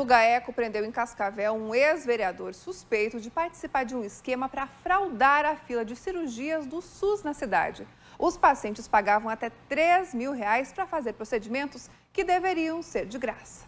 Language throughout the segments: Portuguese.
O GAECO prendeu em Cascavel um ex-vereador suspeito de participar de um esquema para fraudar a fila de cirurgias do SUS na cidade. Os pacientes pagavam até 3 mil reais para fazer procedimentos que deveriam ser de graça.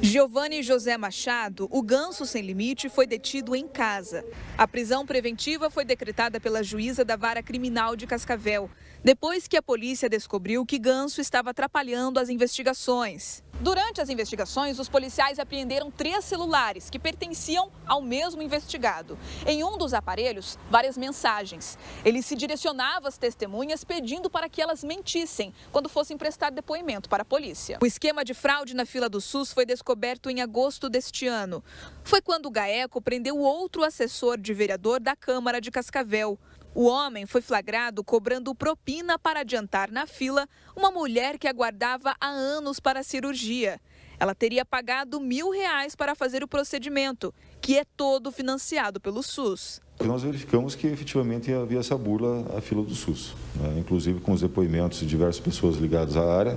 Giovanni José Machado, o ganso sem limite, foi detido em casa. A prisão preventiva foi decretada pela juíza da vara criminal de Cascavel, depois que a polícia descobriu que ganso estava atrapalhando as investigações. Durante as investigações, os policiais apreenderam três celulares que pertenciam ao mesmo investigado. Em um dos aparelhos, várias mensagens. Ele se direcionava às testemunhas pedindo para que elas mentissem quando fossem prestar depoimento para a polícia. O esquema de fraude na fila do SUS foi descoberto em agosto deste ano. Foi quando o GAECO prendeu outro assessor de vereador da Câmara de Cascavel. O homem foi flagrado cobrando propina para adiantar na fila uma mulher que aguardava há anos para a cirurgia. Ela teria pagado mil reais para fazer o procedimento, que é todo financiado pelo SUS. Nós verificamos que efetivamente havia essa burla à fila do SUS, né? inclusive com os depoimentos de diversas pessoas ligadas à área,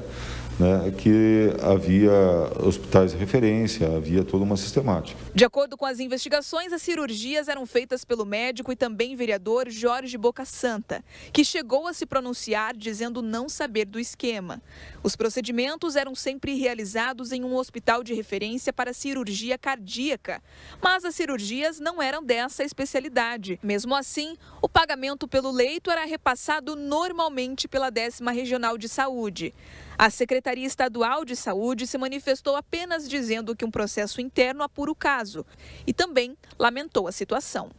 né? que havia hospitais de referência, havia toda uma sistemática. De acordo com as investigações, as cirurgias eram feitas pelo médico e também vereador Jorge Boca Santa, que chegou a se pronunciar dizendo não saber do esquema. Os procedimentos eram sempre realizados em um um hospital de referência para cirurgia cardíaca, mas as cirurgias não eram dessa especialidade. Mesmo assim, o pagamento pelo leito era repassado normalmente pela décima Regional de Saúde. A Secretaria Estadual de Saúde se manifestou apenas dizendo que um processo interno apura o caso e também lamentou a situação.